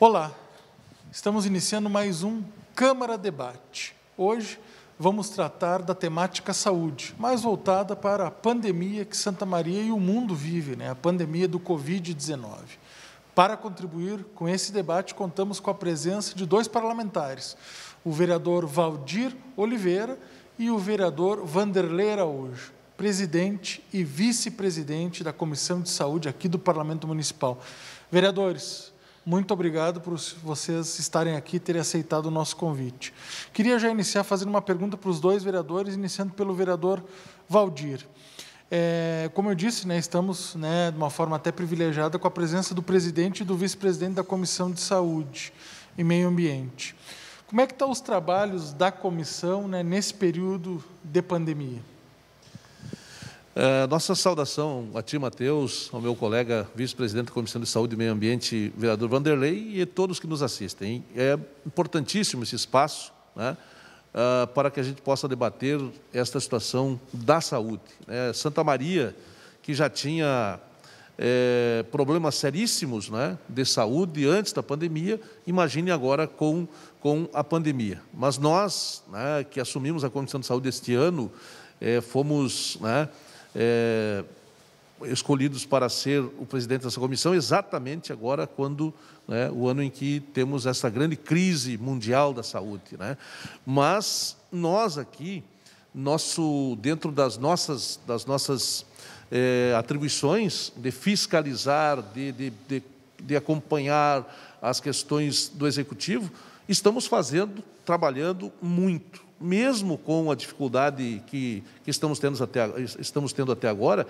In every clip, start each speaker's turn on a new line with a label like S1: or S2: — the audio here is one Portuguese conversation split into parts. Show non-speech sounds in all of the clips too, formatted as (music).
S1: Olá, estamos iniciando mais um Câmara Debate. Hoje vamos tratar da temática saúde, mais voltada para a pandemia que Santa Maria e o mundo vivem, né? a pandemia do Covid-19. Para contribuir com esse debate, contamos com a presença de dois parlamentares, o vereador Valdir Oliveira e o vereador Vanderlei Araújo presidente e vice-presidente da Comissão de Saúde aqui do Parlamento Municipal. Vereadores, muito obrigado por vocês estarem aqui e terem aceitado o nosso convite. Queria já iniciar fazendo uma pergunta para os dois vereadores, iniciando pelo vereador Valdir. É, como eu disse, né, estamos né, de uma forma até privilegiada com a presença do presidente e do vice-presidente da Comissão de Saúde e Meio Ambiente. Como é que estão os trabalhos da comissão né, nesse período de pandemia?
S2: É, nossa saudação a ti, Matheus, ao meu colega vice-presidente da Comissão de Saúde e Meio Ambiente, vereador Vanderlei, e a todos que nos assistem. É importantíssimo esse espaço né, uh, para que a gente possa debater esta situação da saúde. É, Santa Maria, que já tinha é, problemas seríssimos né, de saúde antes da pandemia, imagine agora com, com a pandemia. Mas nós, né, que assumimos a Comissão de Saúde este ano, é, fomos. Né, é, escolhidos para ser o presidente dessa comissão, exatamente agora quando né, o ano em que temos essa grande crise mundial da saúde. Né? Mas nós aqui, nosso, dentro das nossas, das nossas é, atribuições de fiscalizar, de, de, de, de acompanhar as questões do executivo, estamos fazendo, trabalhando muito mesmo com a dificuldade que, que estamos, tendo até, estamos tendo até agora,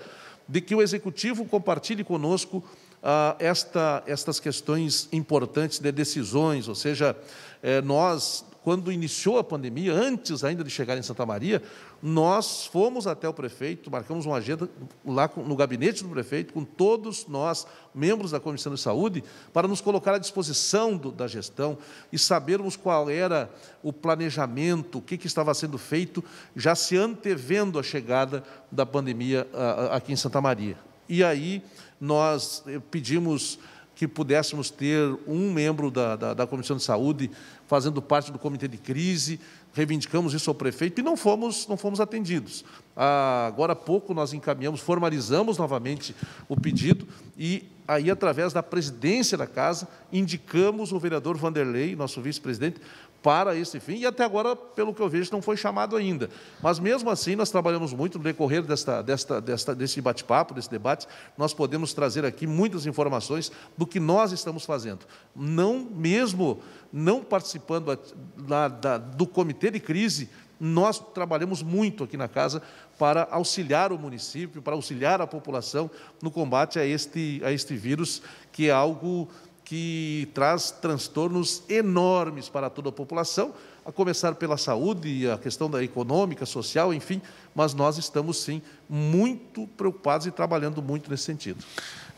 S2: de que o executivo compartilhe conosco ah, esta, estas questões importantes de decisões, ou seja, eh, nós quando iniciou a pandemia, antes ainda de chegar em Santa Maria, nós fomos até o prefeito, marcamos uma agenda lá no gabinete do prefeito, com todos nós, membros da Comissão de Saúde, para nos colocar à disposição do, da gestão e sabermos qual era o planejamento, o que, que estava sendo feito, já se antevendo a chegada da pandemia aqui em Santa Maria. E aí nós eh, pedimos que pudéssemos ter um membro da, da, da Comissão de Saúde fazendo parte do comitê de crise, reivindicamos isso ao prefeito e não fomos, não fomos atendidos. Ah, agora há pouco nós encaminhamos, formalizamos novamente o pedido e aí, através da presidência da casa, indicamos o vereador Vanderlei, nosso vice-presidente, para esse fim, e até agora, pelo que eu vejo, não foi chamado ainda. Mas mesmo assim, nós trabalhamos muito no decorrer desta, desta, desta desse bate-papo, desse debate, nós podemos trazer aqui muitas informações do que nós estamos fazendo. Não mesmo não participando da, da, do comitê de crise, nós trabalhamos muito aqui na casa para auxiliar o município, para auxiliar a população no combate a este, a este vírus, que é algo que traz transtornos enormes para toda a população, a começar pela saúde, a questão da econômica, social, enfim, mas nós estamos sim muito preocupados e trabalhando muito nesse sentido.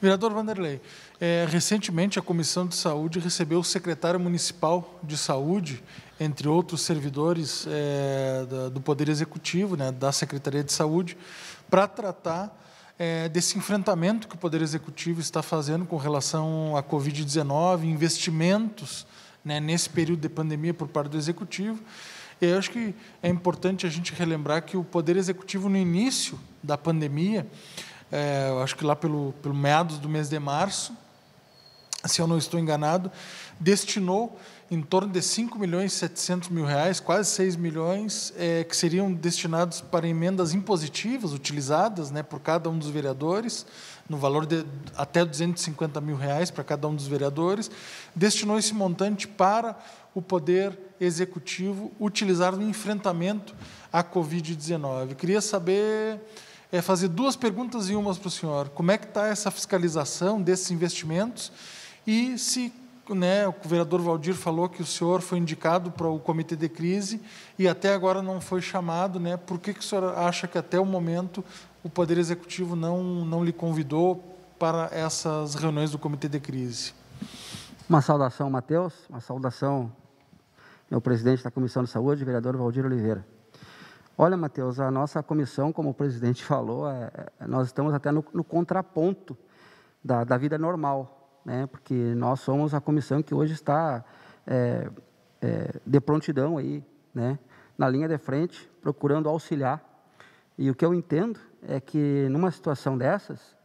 S1: Vereador Vanderlei, é, recentemente a Comissão de Saúde recebeu o secretário municipal de saúde, entre outros servidores é, do Poder Executivo, né, da Secretaria de Saúde, para tratar é, desse enfrentamento que o Poder Executivo está fazendo com relação à Covid-19, investimentos né, nesse período de pandemia por parte do Executivo. E eu acho que é importante a gente relembrar que o Poder Executivo, no início da pandemia, é, acho que lá pelo, pelo meados do mês de março, se eu não estou enganado, destinou em torno de 5 milhões e 700 mil reais, quase 6 milhões, é, que seriam destinados para emendas impositivas utilizadas né, por cada um dos vereadores, no valor de até 250 mil reais para cada um dos vereadores, destinou esse montante para o Poder Executivo utilizar no enfrentamento à Covid-19. Queria saber, é, fazer duas perguntas e uma para o senhor. Como é que está essa fiscalização desses investimentos e se né, o vereador Valdir falou que o senhor foi indicado para o comitê de crise e até agora não foi chamado. Né? Por que, que o senhor acha que até o momento o Poder Executivo não, não lhe convidou para essas reuniões do comitê de crise?
S3: Uma saudação, Matheus, uma saudação ao presidente da Comissão de Saúde, vereador Valdir Oliveira. Olha, Matheus, a nossa comissão, como o presidente (laughs) falou, é, é, nós estamos até no, no contraponto da, da vida normal né, porque nós somos a comissão que hoje está é, é, de prontidão aí, né, na linha de frente, procurando auxiliar. E o que eu entendo é que, numa situação dessas,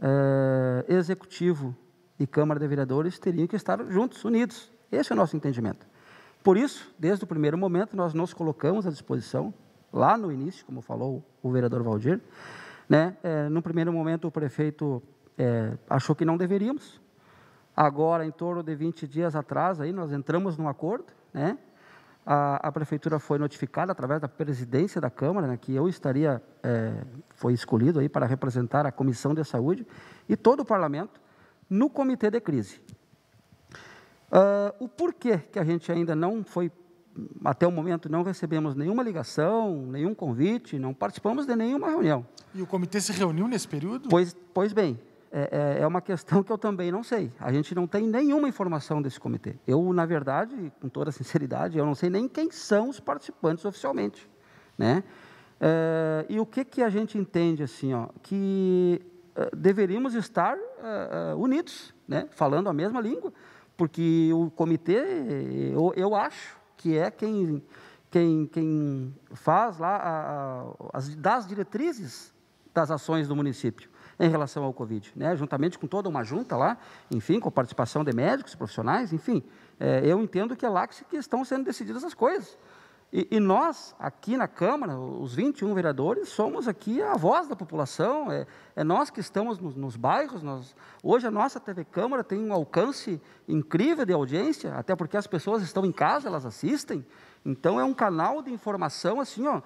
S3: é, executivo e Câmara de Vereadores teriam que estar juntos, unidos. Esse é o nosso entendimento. Por isso, desde o primeiro momento, nós nos colocamos à disposição, lá no início, como falou o vereador Valdir, né, é, no primeiro momento o prefeito é, achou que não deveríamos. Agora, em torno de 20 dias atrás, aí nós entramos num acordo, né? A, a prefeitura foi notificada através da presidência da Câmara, né, que eu estaria, é, foi escolhido aí para representar a Comissão de Saúde e todo o Parlamento no Comitê de Crise. Uh, o porquê que a gente ainda não foi, até o momento, não recebemos nenhuma ligação, nenhum convite, não participamos de nenhuma reunião. E o comitê se reuniu nesse período? Pois, pois bem, é, é, é, uma questão que eu também não sei. A gente não tem nenhuma informação desse comitê. Eu, na verdade, com toda sinceridade, eu não sei nem quem são os participantes oficialmente, né? É, e o que que a gente entende assim, ó, que é, deveríamos estar é, é, unidos, né? Falando a mesma língua, porque o comitê, eu, eu acho que é quem quem, quem faz lá a, a, as, das diretrizes das ações do município em relação ao Covid, né? juntamente com toda uma junta lá, enfim, com a participação de médicos, profissionais, enfim. É, eu entendo que é lá que estão sendo decididas as coisas. E, e, nós, aqui na Câmara, os 21 vereadores, somos aqui a voz da população, é, é nós que estamos nos, nos bairros. Nós, hoje a nossa TV Câmara tem um alcance incrível de audiência, até porque as pessoas estão em casa, elas assistem. Então é um canal de informação assim, ó,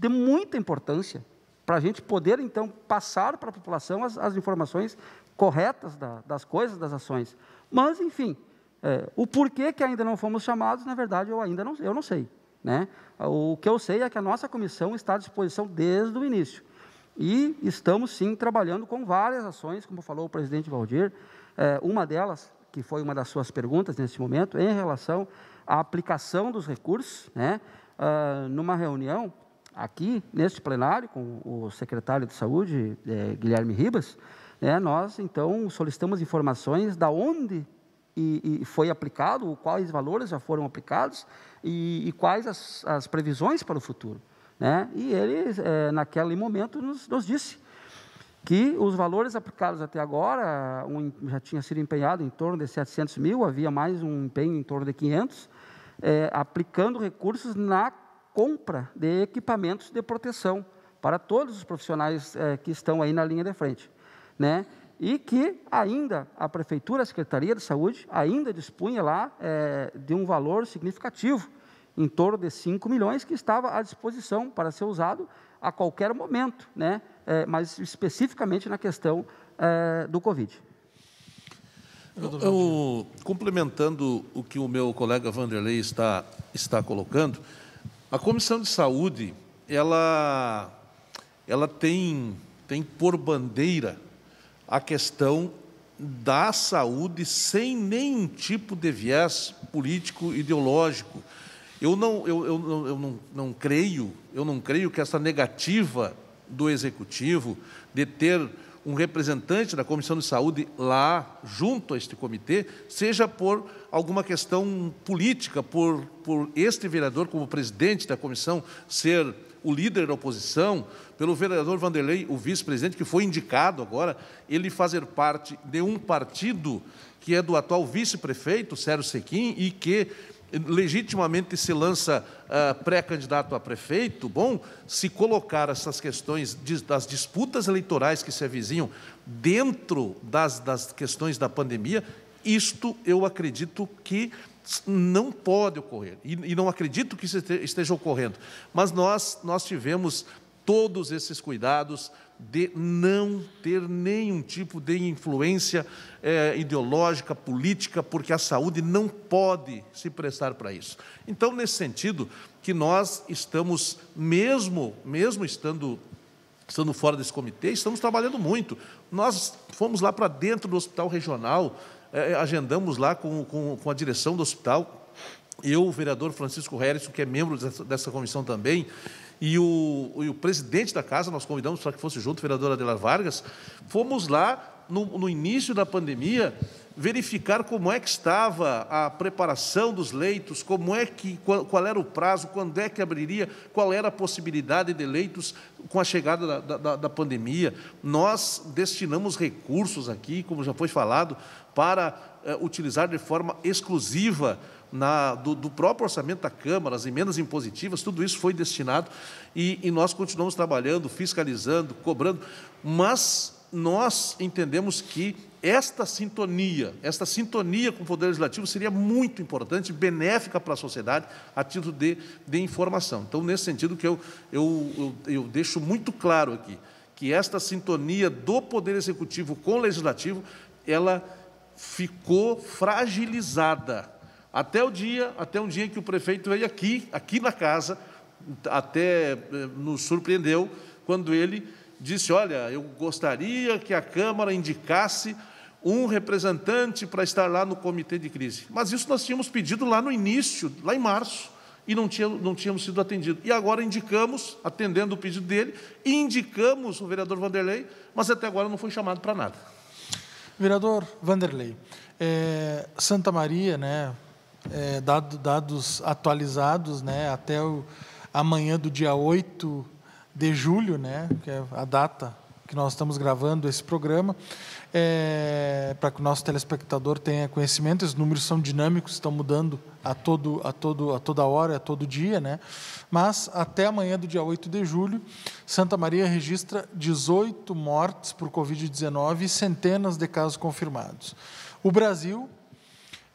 S3: de muita importância para a gente poder, então, passar para a população as, as informações corretas da, das coisas, das ações. Mas, enfim, é, o porquê que ainda não fomos chamados, na verdade, eu ainda não, eu não sei. Né? O que eu sei é que a nossa comissão está à disposição desde o início. E estamos, sim, trabalhando com várias ações, como falou o presidente Valdir. É, uma delas, que foi uma das suas perguntas nesse momento, em relação à aplicação dos recursos. Né? Ah, numa reunião, aqui neste plenário com o secretário de Saúde, é, Guilherme Ribas, né, nós então solicitamos informações da onde e, e foi aplicado, quais valores já foram aplicados e, e quais as, as, previsões para o futuro. Né? E ele, eh, naquele momento, nos, nos, disse que os valores aplicados até agora, um, já tinha sido empenhado em torno de 700 mil, havia mais um empenho em torno de 500, é, aplicando recursos na compra de equipamentos de proteção para todos os profissionais é, que estão aí na linha de frente, né? E que ainda a prefeitura, a secretaria de saúde, ainda dispunha lá é, de um valor significativo, em torno de 5 milhões, que estava à disposição para ser usado a qualquer momento, né? É, mas especificamente na questão do Covid.
S2: Eu, complementando o que o meu colega Vanderlei está, está colocando, a Comissão de Saúde, ela, ela tem, tem por bandeira a questão da saúde sem nenhum tipo de viés político ideológico. Eu não, eu, eu, não, eu não, não creio, eu não creio que essa negativa do executivo de ter um representante da Comissão de Saúde lá, junto a este comitê, seja por alguma questão política, por, por este vereador, como presidente da comissão, ser o líder da oposição, pelo vereador Vanderlei, o vice-presidente, que foi indicado agora, ele fazer parte de um partido que é do atual vice-prefeito, Sérgio Sequim, e que legitimamente se lança uh, pré-candidato a prefeito, bom, se colocar essas questões de, das disputas eleitorais que se avizinham dentro das, das questões da pandemia, isto eu acredito que não pode ocorrer. E, e não acredito que isso esteja ocorrendo. Mas nós, nós tivemos todos esses cuidados, de não ter nenhum tipo de influência é, ideológica, política, porque a saúde não pode se prestar para isso. Então, nesse sentido, que nós estamos, mesmo, mesmo estando estando fora desse comitê, estamos trabalhando muito. Nós fomos lá para dentro do hospital regional, eh, agendamos lá com, com, com, a direção do hospital, eu, o vereador Francisco Herrisso, que é membro dessa, dessa comissão também, e o, e o presidente da casa, nós convidamos para que fosse junto, vereadora Adela Vargas, fomos lá no, no início da pandemia verificar como é que estava a preparação dos leitos, como é que qual, qual, era o prazo, quando é que abriria, qual era a possibilidade de leitos com a chegada da, da, da pandemia. Nós destinamos recursos aqui, como já foi falado, para eh, utilizar de forma exclusiva na, do, do, próprio orçamento da Câmara, as emendas impositivas, tudo isso foi destinado e, e nós continuamos trabalhando, fiscalizando, cobrando, mas nós entendemos que esta sintonia, esta sintonia com o Poder Legislativo seria muito importante, benéfica para a sociedade, a título de, de informação. Então, nesse sentido que eu, eu, eu, eu deixo muito claro aqui, que esta sintonia do Poder Executivo com o Legislativo, ela ficou fragilizada. Até o dia, até um dia que o prefeito veio aqui, aqui na casa, até eh, nos surpreendeu, quando ele disse: Olha, eu gostaria que a Câmara indicasse um representante para estar lá no comitê de crise. Mas isso nós tínhamos pedido lá no início, lá em março, e não, tinha, não tínhamos sido atendido. E agora indicamos, atendendo o pedido dele, indicamos o vereador Vanderlei, mas até agora não foi chamado para nada.
S1: Vereador Vanderlei, é, Santa Maria, né, é, dado, dados atualizados né, até o, amanhã do dia 8 de julho, né, que é a data que nós estamos gravando esse programa, é, para que o nosso telespectador tenha conhecimento. Os números são dinâmicos, estão mudando a, todo, a, todo, a toda hora, a todo dia. Né? Mas até amanhã do dia 8 de julho, Santa Maria registra 18 mortes por Covid-19 e centenas de casos confirmados. O Brasil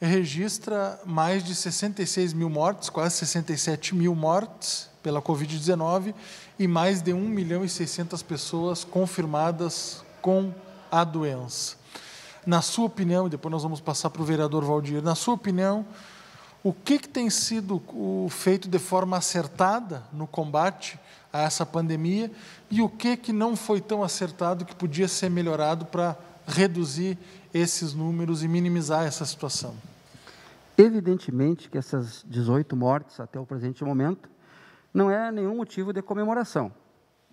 S1: registra mais de 66 mil mortes, quase 67 mil mortes pela Covid-19 e mais de 1 milhão e 600 pessoas confirmadas com a doença. Na sua opinião, e depois nós vamos passar para o vereador Valdir, na sua opinião, o que, que tem sido o, feito de forma acertada no combate a essa pandemia e o que, que não foi tão acertado que podia ser melhorado para reduzir esses números e minimizar essa situação?
S3: Evidentemente que essas 18 mortes até o presente momento não é nenhum motivo de comemoração,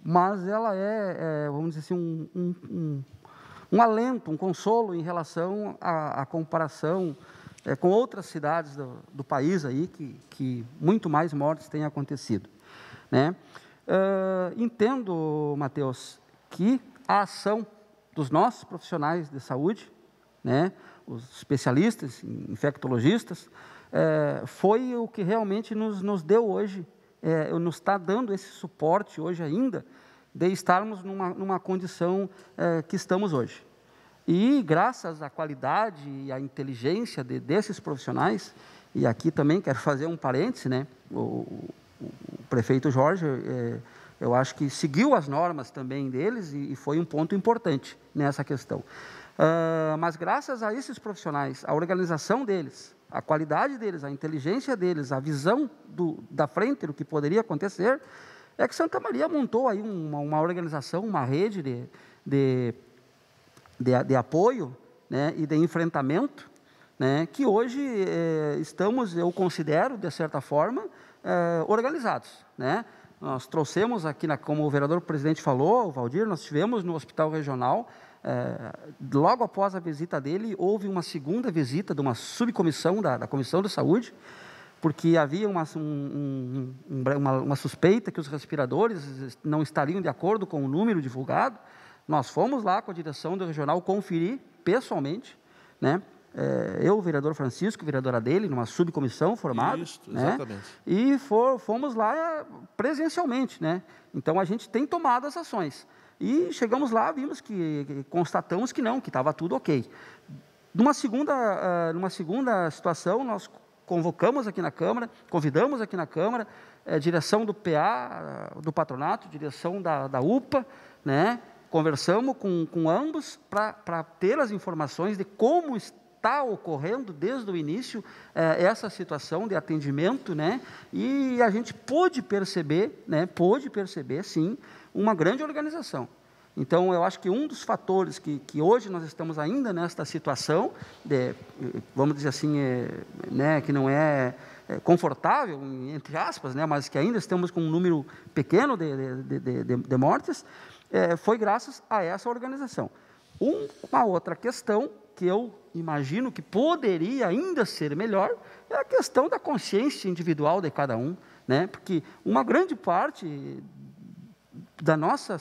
S3: mas ela é, é vamos dizer assim, um, um, um, um, alento, um consolo em relação à, à comparação é, com outras cidades do, do país aí que, que, muito mais mortes têm acontecido. Né? Uh, entendo, Matheus, que a ação dos nossos profissionais de saúde, né, os especialistas, infectologistas, é, foi o que realmente nos, nos deu hoje é, nos está dando esse suporte hoje ainda de estarmos numa, numa condição é, que estamos hoje. E graças à qualidade e à inteligência de, desses profissionais, e aqui também quero fazer um parêntese, né? o, o, o prefeito Jorge, é, eu acho que seguiu as normas também deles e, e foi um ponto importante nessa questão. Uh, mas graças a esses profissionais, a organização deles, a qualidade deles, a inteligência deles, a visão do, da frente do que poderia acontecer, é que Santa Maria montou aí uma, uma organização, uma rede de, de, de, de apoio né, e de enfrentamento, né, que hoje eh, estamos, eu considero, de certa forma, eh, organizados. Né? Nós trouxemos aqui, na, como o vereador presidente falou, o Valdir, nós tivemos no hospital regional ah, logo após a visita dele, houve uma segunda visita de uma subcomissão da, da Comissão de Saúde, porque havia uma, um, uma, uma, suspeita que os respiradores não estariam de acordo com o número divulgado. Nós fomos lá com a direção do regional conferir pessoalmente, né? É, eu, o vereador Francisco, vereadora dele, numa subcomissão formada. Isso, né? exatamente. Né? E for, fomos lá presencialmente, né? Então a gente tem tomado as ações. E chegamos lá, vimos que constatamos que não, que estava tudo ok. Numa segunda, ah, numa segunda situação, nós convocamos aqui na Câmara, convidamos aqui na Câmara, é, direção do PA, ah, do patronato, direção da, da UPA, né? conversamos com, com ambos para ter as informações de como está ocorrendo desde o início é, essa situação de atendimento, né? e a gente pôde perceber, né? pôde perceber, sim, uma grande organização. Então, eu acho que um dos fatores que, que hoje nós estamos ainda nesta situação, de, é, vamos dizer assim, é, né, que não é, é, confortável, entre aspas, né, mas que ainda estamos com um número pequeno de, de, de mortes, é, foi graças a essa organização. Um, uma outra questão que eu imagino que poderia ainda ser melhor é a questão da consciência individual de cada um, né, porque uma grande parte da nossa,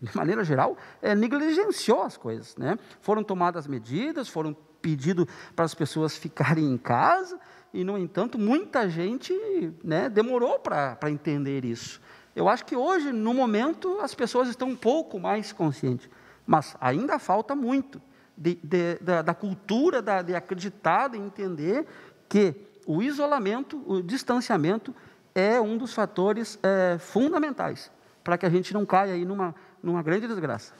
S3: de maneira geral, é, negligenciou as coisas. Né? Foram tomadas medidas, foram pedido para as pessoas ficarem em casa, e, no entanto, muita gente né, demorou para entender isso. Eu acho que hoje, no momento, as pessoas estão um pouco mais conscientes, mas ainda falta muito de, de, da, da, cultura da, de acreditar, de entender que o isolamento, o distanciamento é um dos fatores é, fundamentais para que a gente não caia aí numa, numa grande desgraça.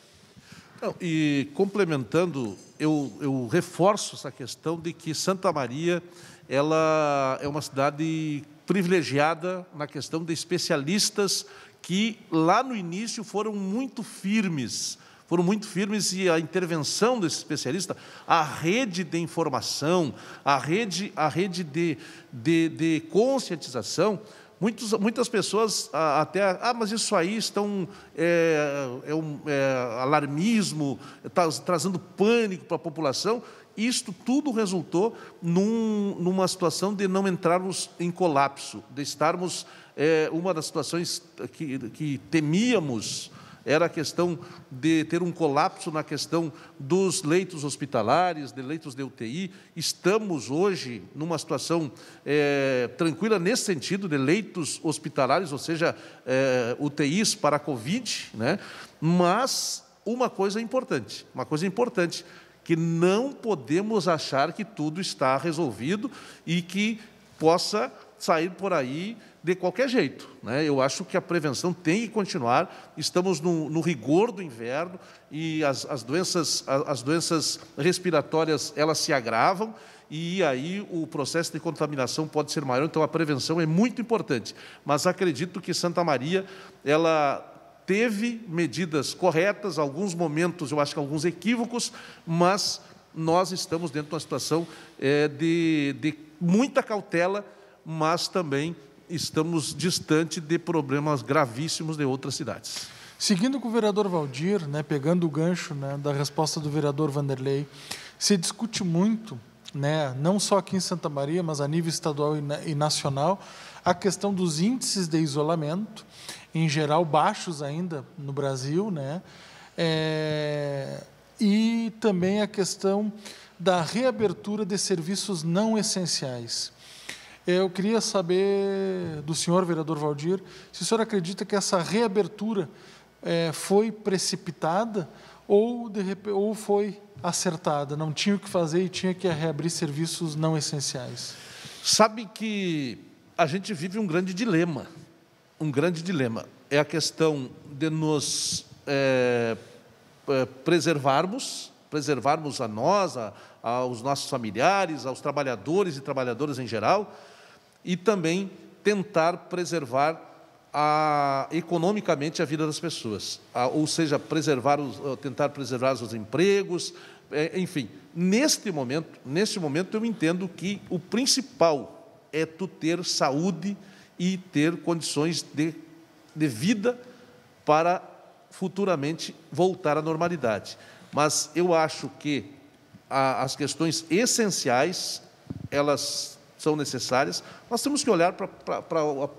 S2: Não, e complementando, eu, eu reforço essa questão de que Santa Maria ela é uma cidade privilegiada na questão de especialistas que lá no início foram muito firmes, foram muito firmes e a intervenção desse especialista, a rede de informação, a rede, a rede de, de, de conscientização Muitos, muitas pessoas até, ah, mas isso aí estão, é, é um é, alarmismo, está trazendo pânico para a população. Isto tudo resultou num, numa situação de não entrarmos em colapso, de estarmos, é, uma das situações que, que temíamos era a questão de ter um colapso na questão dos leitos hospitalares, de leitos de UTI. Estamos hoje numa situação é, tranquila nesse sentido, de leitos hospitalares, ou seja, é, eh, UTIs para a Covid, né? mas uma coisa importante, uma coisa importante, que não podemos achar que tudo está resolvido e que possa sair por aí de qualquer jeito. Né? Eu acho que a prevenção tem que continuar. Estamos no, no rigor do inverno e as, as, doenças, as doenças respiratórias elas se agravam e aí o processo de contaminação pode ser maior. Então a prevenção é muito importante. Mas acredito que Santa Maria ela teve medidas corretas, alguns momentos eu acho que alguns equívocos, mas nós estamos dentro de uma situação é, de, de muita cautela mas também estamos distante de problemas gravíssimos de outras cidades.
S1: Seguindo com o vereador Valdir, né, pegando o gancho né, da resposta do vereador Vanderlei, se discute muito, né, não só aqui em Santa Maria, mas a nível estadual e, nacional, a questão dos índices de isolamento, em geral baixos ainda no Brasil, né, é, e também a questão da reabertura de serviços não essenciais. Eu queria saber do senhor, vereador Valdir, se o senhor acredita que essa reabertura é, foi precipitada ou, de, ou foi acertada? Não tinha o que fazer e tinha que reabrir serviços não
S2: essenciais. Sabe que a gente vive um grande dilema, um grande dilema. É a questão de nos é, preservarmos, preservarmos a nós, a, aos nossos familiares, aos trabalhadores e trabalhadoras em geral, e também tentar preservar a, economicamente a vida das pessoas, a, ou seja, preservar os, eh, tentar preservar os empregos, é, enfim. Neste momento, neste momento eu entendo que o principal é tu ter saúde e ter condições de, de vida para futuramente voltar à normalidade. Mas eu acho que a, as questões essenciais elas são necessárias, nós temos que olhar para,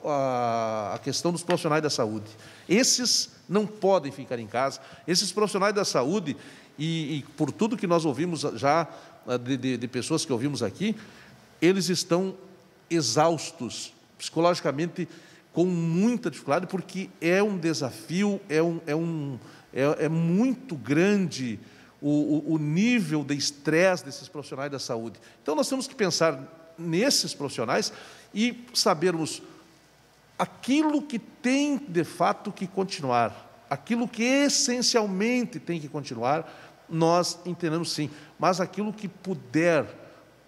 S2: a, a questão dos profissionais da saúde. Esses não podem ficar em casa. Esses profissionais da saúde, e, e por tudo que nós ouvimos já ah, de, de, de pessoas que ouvimos aqui, eles estão exaustos, psicologicamente com muita dificuldade, porque é um desafio, é, um, é, um, é, é muito grande o, o, o nível de estresse desses profissionais da saúde. Então, nós temos que pensar nesses profissionais e sabermos aquilo que tem de fato que continuar, aquilo que essencialmente tem que continuar, nós entendemos sim, mas aquilo que puder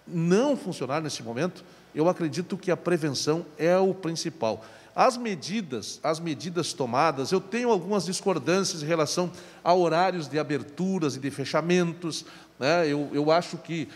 S2: não funcionar nesse momento, eu acredito que a prevenção é o principal. As medidas, as medidas tomadas, eu tenho algumas discordâncias em relação a horários de aberturas e de fechamentos. Né? Eu, eu acho que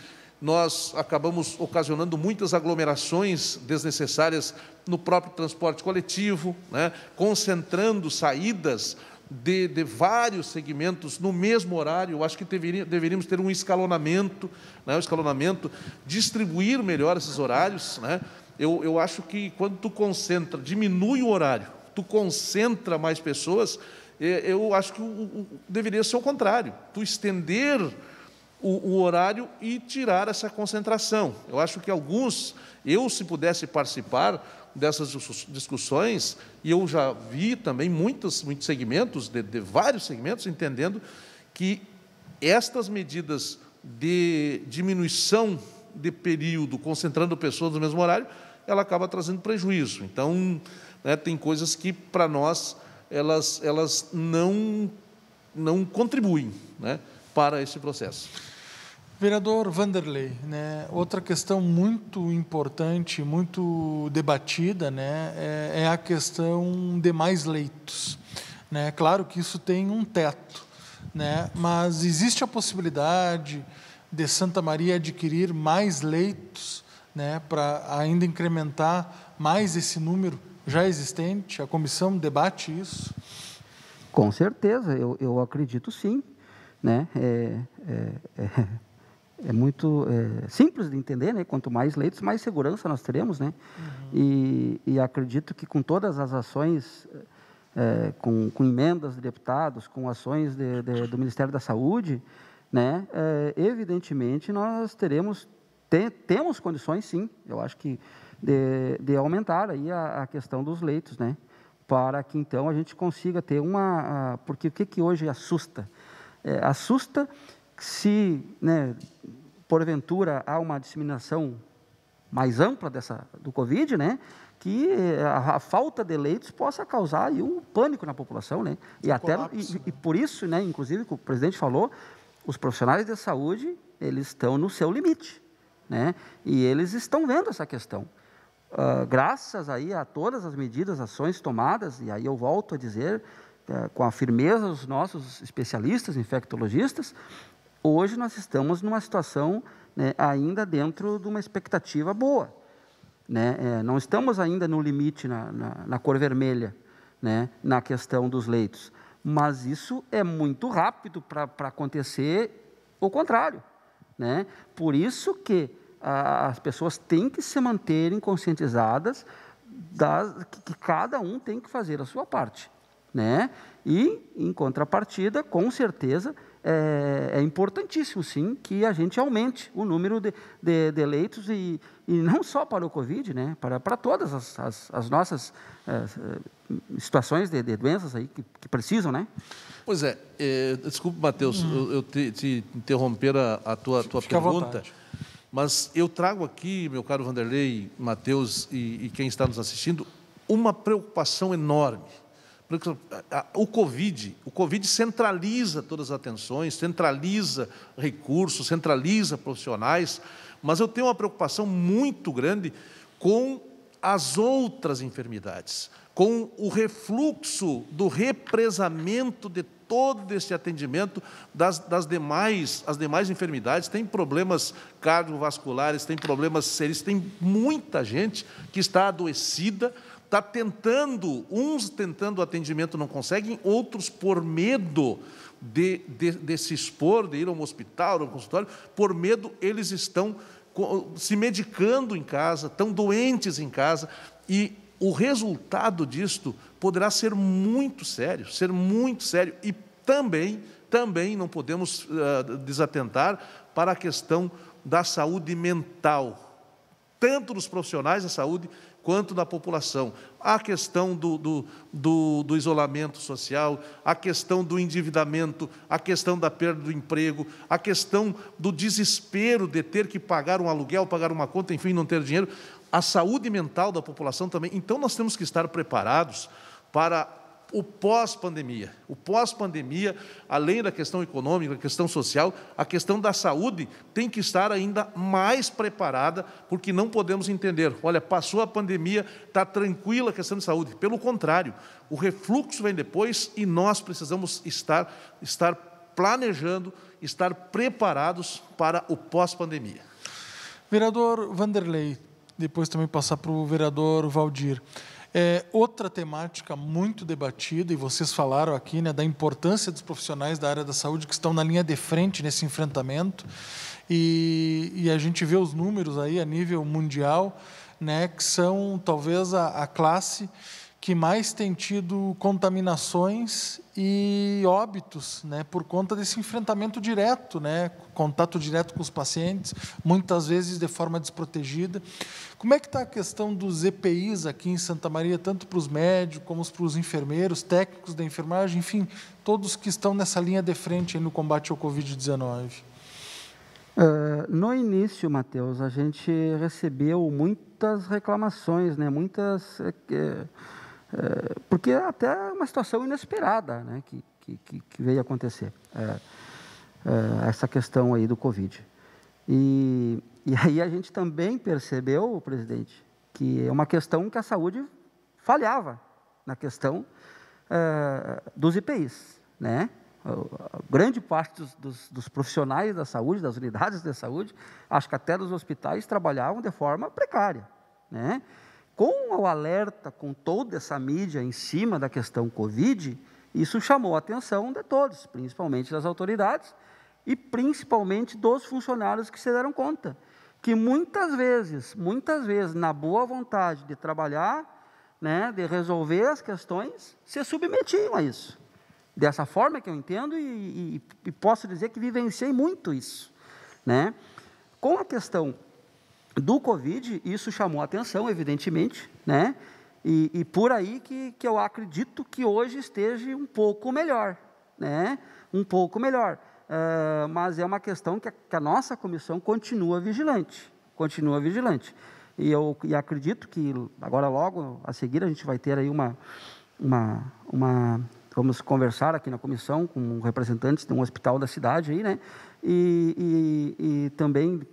S2: nós acabamos ocasionando muitas aglomerações desnecessárias no próprio transporte coletivo, né? concentrando saídas de, de, vários segmentos no mesmo horário. Eu acho que deveria, deveríamos ter um escalonamento, né? um escalonamento, distribuir melhor esses horários. Né? Eu, eu acho que quando tu concentra, diminui o horário, tu concentra mais pessoas, é, eu acho que o, o, deveria ser o contrário. Tu estender o, o, horário e tirar essa concentração. Eu acho que alguns, eu se pudesse participar dessas discussões, e eu já vi também muitos, muitos segmentos, de, de vários segmentos, entendendo que estas medidas de diminuição de período, concentrando pessoas no mesmo horário, ela acaba trazendo prejuízo. Então, né, tem coisas que, para nós, elas, elas não, não contribuem né, para esse processo. Vereador Vanderlei, né, outra questão
S1: muito importante, muito debatida, né, é, é a questão de mais leitos. Né? Claro que isso tem um teto, né, mas existe a possibilidade de Santa Maria adquirir mais leitos né, para ainda incrementar mais esse número já existente? A comissão debate isso?
S3: Com certeza, eu, eu acredito sim. Né? É, é, é é muito é, simples de entender, né? Quanto mais leitos, mais segurança nós teremos, né? Uhum. E, e, acredito que com todas as ações, é, com, com, emendas de deputados, com ações de, de, do Ministério da Saúde, né? É, evidentemente nós teremos te, temos condições, sim. Eu acho que de, de aumentar aí a, a, questão dos leitos, né? Para que então a gente consiga ter uma, a, porque o que que hoje assusta? É, assusta se, né, porventura, há uma disseminação mais ampla dessa, do Covid, né, que eh, a, a falta de leitos possa causar aí, um pânico na população. Né, e, um até, colapso, e, né? e, por isso, né, inclusive, o presidente falou, os profissionais de saúde eles estão no seu limite. Né, e eles estão vendo essa questão. Uh, graças aí a todas as medidas, ações tomadas, e aí eu volto a dizer, uh, com a firmeza dos nossos especialistas, infectologistas, Hoje nós estamos numa situação né, ainda dentro de uma expectativa boa. Né? É, não estamos ainda no limite na, na, na cor vermelha, né, na questão dos leitos. Mas isso é muito rápido para acontecer o contrário. Né? Por isso que a, as pessoas têm que se manterem conscientizadas das, que, que cada um tem que fazer a sua parte. Né? E, em contrapartida, com certeza, é, é, importantíssimo, sim, que a gente aumente o número de, de, de leitos, e, e, não só para o Covid, né, para, para todas as, as, as nossas é, é situações de, de, doenças aí que, que precisam, né?
S2: Pois é, é desculpe, Matheus, hum. eu, eu, te, te interromper a, a tua, tua pergunta, mas eu trago aqui, meu caro Vanderlei, Matheus e, e quem está nos assistindo, uma preocupação enorme ah, ah, o Covid, o Covid centraliza todas as atenções, centraliza recursos, centraliza profissionais, mas eu tenho uma preocupação muito grande com as outras enfermidades, com o refluxo do represamento de todo esse atendimento das, das, demais, as demais enfermidades. Tem problemas cardiovasculares, tem problemas seríssimos, tem muita gente que está adoecida está tentando, uns tentando atendimento não conseguem, outros por medo de, de, de se expor, de ir a um hospital, a um consultório, por medo eles estão se medicando em casa, estão doentes em casa, e o resultado disto poderá ser muito sério, ser muito sério. E também, também não podemos uh, desatentar para a questão da saúde mental, tanto dos profissionais da saúde quanto da população. A questão do, do, do, do, isolamento social, a questão do endividamento, a questão da perda do emprego, a questão do desespero de ter que pagar um aluguel, pagar uma conta, enfim, não ter dinheiro. A saúde mental da população também. Então, nós temos que estar preparados para o pós-pandemia. O pós-pandemia, além da questão econômica, da questão social, a questão da saúde tem que estar ainda mais preparada, porque não podemos entender. Olha, passou a pandemia, está tranquila a questão de saúde. Pelo contrário, o refluxo vem depois e nós precisamos estar, estar planejando, estar preparados para o pós-pandemia. Vereador Vanderlei,
S1: depois também passar para o vereador Valdir. É, outra temática muito debatida, e vocês falaram aqui, né, da importância dos profissionais da área da saúde que estão na linha de frente nesse enfrentamento, e, e a gente vê os números aí a nível mundial, né, que são talvez a, a classe que mais tem tido contaminações e óbitos, né, por conta desse enfrentamento direto, né, contato direto com os pacientes, muitas vezes de forma desprotegida. Como é que está a questão dos EPIs aqui em Santa Maria, tanto para os médicos como para os enfermeiros, técnicos da enfermagem, enfim, todos que estão nessa linha de frente no combate ao Covid-19? Uh,
S3: eh, no início, Matheus, a gente recebeu muitas reclamações, né, muitas... Uh, é, porque é até uma situação inesperada né, que, que, que veio acontecer, é, é, essa questão aí do Covid. E, e (laughs) aí a gente também percebeu, presidente, que é uma questão que a saúde falhava na questão é, dos IPIs. Né? A grande parte dos, dos, dos, profissionais da saúde, das unidades de saúde, acho que até dos hospitais, trabalhavam de forma precária. Né? Com o alerta, com toda essa mídia em cima da questão Covid, isso chamou a atenção de todos, principalmente das autoridades e principalmente dos funcionários que se deram conta que muitas vezes, muitas vezes, na boa vontade de trabalhar, né, de resolver as questões, se submetiam a isso. Dessa forma que eu entendo e, e, e posso dizer que vivenciei muito isso, né? Com a questão do Covid, isso chamou atenção, evidentemente, né? E, e, por aí que, que eu acredito que hoje esteja um pouco melhor, né? Um pouco melhor. Uh, mas é uma questão que a, que a, nossa comissão continua vigilante, continua vigilante. E eu e acredito que agora logo a seguir a gente vai ter aí uma, uma, uma vamos conversar aqui na comissão com representantes de um hospital da cidade aí, né? E, e, e também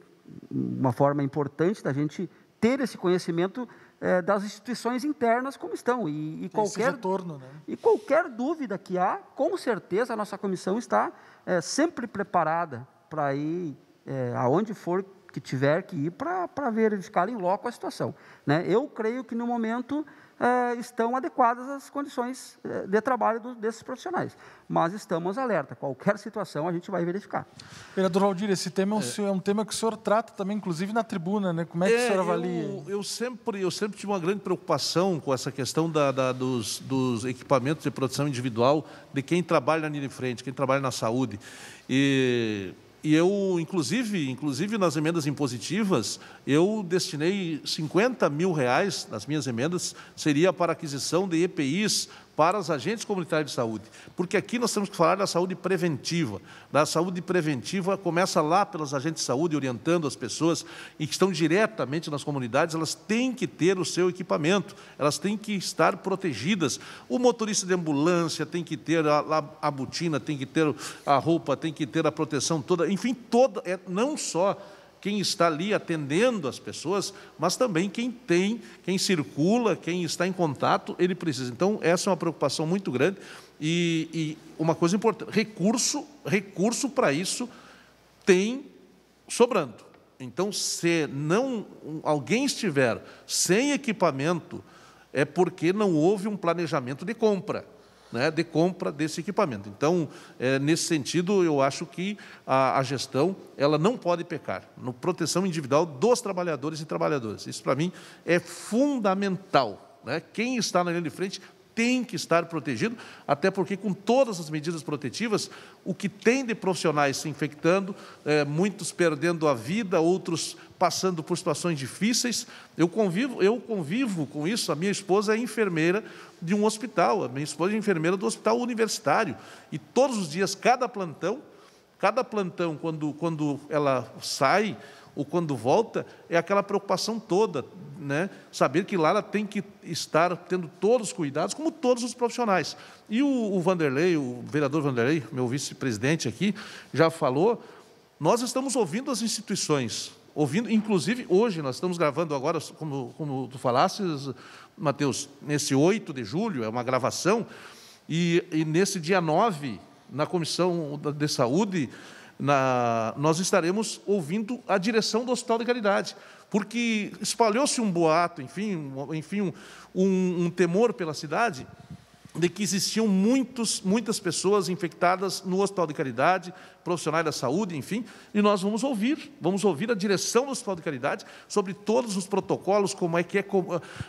S3: uma forma importante da gente ter esse conhecimento é, das instituições internas como estão e, e qualquer retorno, né? e qualquer dúvida que há, com certeza a nossa comissão está é, sempre preparada para ir é, aonde for que tiver que ir para verificar em loco a situação. Né? Eu creio que no momento eh, estão adequadas às
S1: condições
S3: eh, de trabalho desses profissionais. Mas estamos alerta, qualquer situação a gente vai
S1: verificar. Vereador Valdir, esse tema é um, é, é um, tema que o senhor trata também, inclusive na tribuna, né? Como é que é, o senhor avalia? Eu,
S2: eu, sempre, eu sempre tive uma grande preocupação com essa questão da, da, dos, dos equipamentos de proteção individual de quem trabalha na linha de frente, quem trabalha na saúde. E e eu, inclusive, inclusive nas emendas impositivas, eu destinei 50 mil reais nas minhas emendas, seria para aquisição de EPIs para os agentes comunitários de saúde, porque aqui nós temos que falar da saúde preventiva. Da saúde preventiva começa lá pelos agentes de saúde, orientando as pessoas e que estão diretamente nas comunidades, elas têm que ter o seu equipamento, elas têm que estar protegidas. O motorista de ambulância tem que ter a, a, a botina, tem que ter a roupa, tem que ter a proteção toda, enfim, toda, é, não só quem está ali atendendo as pessoas, mas também quem tem, quem circula, quem está em contato, ele precisa. Então, essa é uma preocupação muito grande. E, e uma coisa importante: recurso, recurso para isso tem sobrando. Então, se não alguém estiver sem equipamento, é porque não houve um planejamento de compra né, de compra desse equipamento. Então, é, nesse sentido, eu acho que a, a, gestão ela não pode pecar no proteção individual dos trabalhadores e trabalhadoras. Isso, para mim, é fundamental. Né? Quem está na linha de frente tem que estar protegido, até porque, com todas as medidas protetivas, o que tem de profissionais se infectando, é, muitos perdendo a vida, outros passando por situações difíceis. Eu convivo, eu convivo com isso. A minha esposa é enfermeira de um hospital, a minha esposa é enfermeira do hospital universitário. E todos os dias, cada plantão, cada plantão, quando, quando ela sai, ou quando volta, é aquela preocupação toda, né? saber que lá ela tem que estar tendo todos os cuidados, como todos os profissionais. E o, o Vanderlei, o vereador Vanderlei, meu vice-presidente aqui, já falou, nós estamos ouvindo as instituições, ouvindo, inclusive hoje, nós estamos gravando agora, como, como tu falaste, Matheus, nesse 8 de julho, é uma gravação, e, e nesse dia 9, na Comissão de Saúde, na, nós estaremos ouvindo a direção do Hospital de Caridade, porque espalhou-se um boato, enfim, um, enfim um, um, temor pela cidade de que existiam muitos, muitas pessoas infectadas no Hospital de Caridade, profissionais da saúde, enfim, e nós vamos ouvir, vamos ouvir a direção do Hospital de Caridade sobre todos os protocolos, como é que é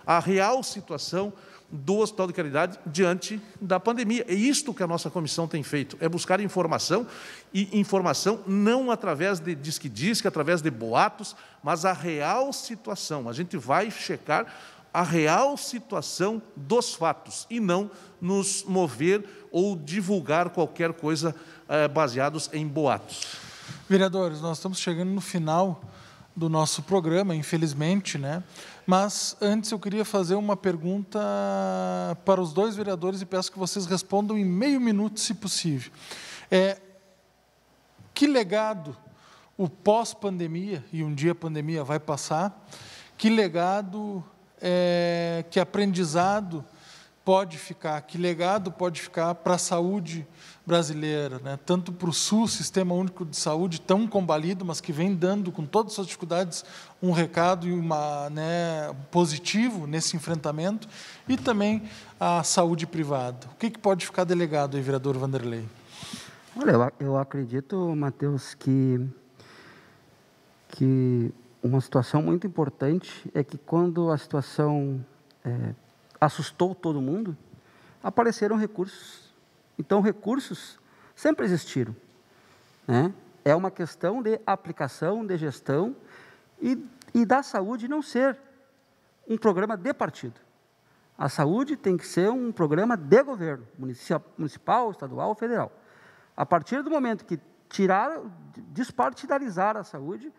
S2: a real situação do Hospital de Caridade diante da pandemia. É isto que a nossa comissão tem feito, é buscar informação, e informação não através de disque-disque, através de boatos, mas a real situação. A gente vai checar a real situação dos fatos e não nos mover ou divulgar qualquer coisa eh, baseados em boatos.
S1: Vereadores, nós estamos chegando no final do nosso programa, infelizmente, né? Mas antes eu queria fazer uma pergunta para os dois vereadores e peço que vocês respondam em meio minuto, se possível. É, que legado o pós-pandemia, e um dia a pandemia vai passar, que legado, é, que aprendizado pode ficar, que legado pode ficar para a saúde brasileira, né? tanto para o SUS, Sistema Único de Saúde, tão combalido, mas que vem dando, com todas as suas dificuldades, um recado e uma né, positivo nesse enfrentamento, e também a saúde privada. O que, que pode ficar delegado aí, vereador Vanderlei?
S3: Olha, eu, eu acredito, Matheus, que, que uma situação muito importante é que quando a situação é, assustou todo mundo, apareceram recursos. Então, recursos sempre existiram. Né? É uma questão de aplicação, de gestão e, e da saúde não ser um programa de partido. A saúde tem que ser um programa de governo, municipal, estadual, federal. A partir do momento que tirar, despartidarizar a saúde,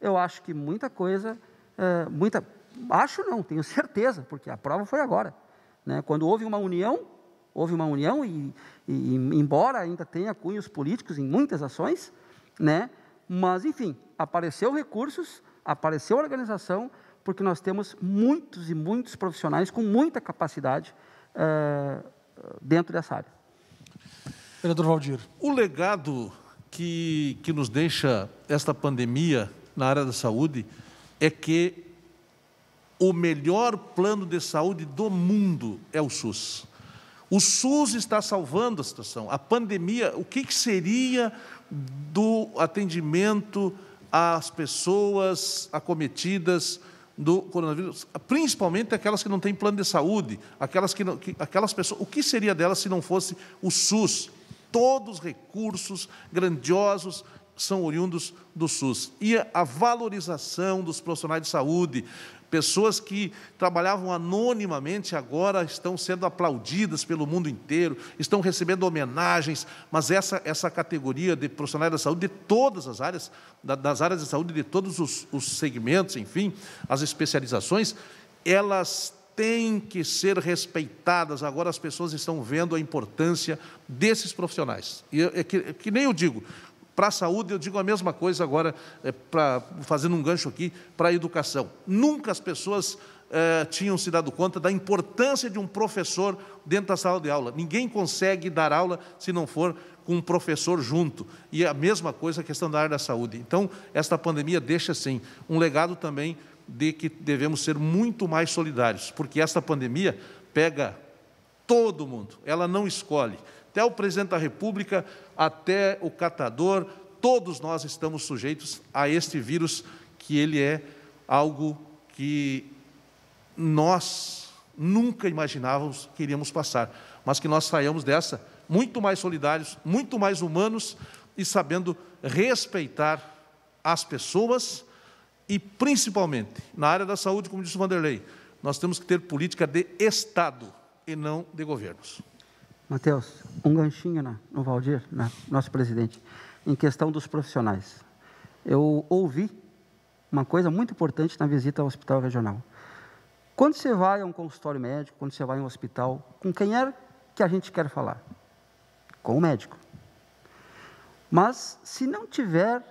S3: eu acho que muita coisa, eh, muita, acho não, tenho certeza, porque a prova foi agora. Né? Quando houve uma união, houve uma união e, e, embora ainda tenha cunhos políticos em muitas ações, né? mas enfim, apareceu recursos, apareceu organização, porque nós temos muitos e muitos profissionais com muita capacidade uh, dentro dessa área.
S1: Vereador Valdir.
S2: O legado que, que nos deixa esta pandemia na área da saúde é que o melhor plano de saúde do mundo é o SUS. O SUS está salvando a situação. A pandemia, o que, que seria do atendimento às pessoas acometidas do coronavírus, principalmente aquelas que não têm plano de saúde, aquelas que, não, que aquelas pessoas, o que seria delas se não fosse o SUS? Todos os recursos grandiosos são oriundos do SUS. E a valorização dos profissionais de saúde, pessoas que trabalhavam anonimamente agora estão sendo aplaudidas pelo mundo inteiro, estão recebendo homenagens, mas essa, essa categoria de profissionais da saúde, de todas as áreas, das áreas de saúde, de todos os, os segmentos, enfim, as especializações, elas têm que ser respeitadas. Agora as pessoas estão vendo a importância desses profissionais. E é que, é que nem eu digo, para a saúde, eu digo a mesma coisa agora, é, pra, fazendo um gancho aqui, para a educação. Nunca as pessoas é, tinham se dado conta da importância de um professor dentro da sala de aula. Ninguém consegue dar aula se não for com um professor junto. E é a mesma coisa a questão da área da saúde. Então, esta pandemia deixa, sim, um legado também de que devemos ser muito mais solidários, porque esta pandemia pega todo mundo, ela não escolhe até o presidente da República, até o catador, todos nós estamos sujeitos a este vírus, que ele é algo que nós nunca imaginávamos que iríamos passar, mas que nós saímos dessa muito mais solidários, muito mais humanos e sabendo respeitar as pessoas e, principalmente, na área da saúde, como disse o Vanderlei, nós temos que ter política de Estado e não de governos.
S3: Mateus, um ganchinho na, no Valdir, na, nosso presidente, em questão dos profissionais. Eu ouvi uma coisa muito importante na visita ao hospital regional. Quando você vai a um consultório médico, quando você vai a um hospital, com quem é que a gente quer falar? Com o médico. Mas se não tiver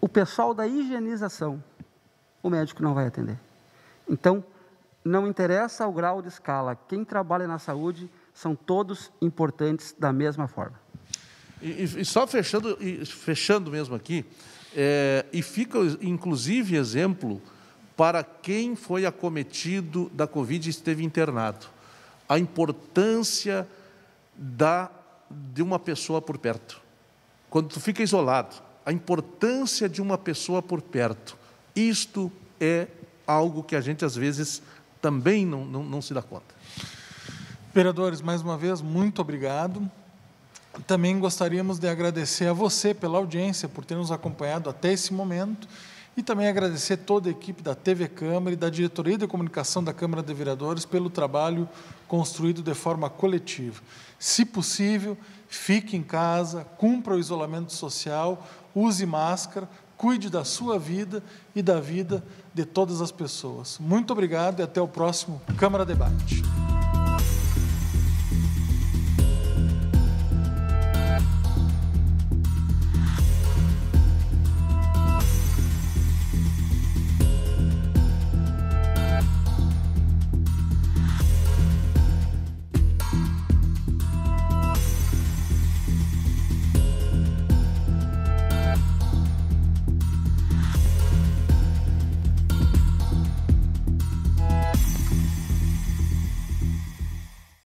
S3: o pessoal da higienização, o médico não vai atender. Então, não interessa o grau de escala, quem trabalha na saúde são todos importantes da mesma forma. E, e só fechando,
S2: e fechando mesmo aqui, é, e fica inclusive exemplo para quem foi acometido da Covid e esteve internado. A importância da, de uma pessoa por perto. Quando tu fica isolado, a importância de uma pessoa por perto. Isto é algo que a gente às vezes também não, não, não se dá conta.
S1: Vereadores, mais uma vez, muito obrigado. Também gostaríamos de agradecer a você pela audiência, por ter nos acompanhado até esse momento, e também agradecer toda a equipe da TV Câmara e da Diretoria de Comunicação da Câmara de Vereadores pelo trabalho construído de forma coletiva. Se possível, fique em casa, cumpra o isolamento social, use máscara, cuide da sua vida e da vida de todas as pessoas. Muito obrigado e até o próximo Câmara Debate.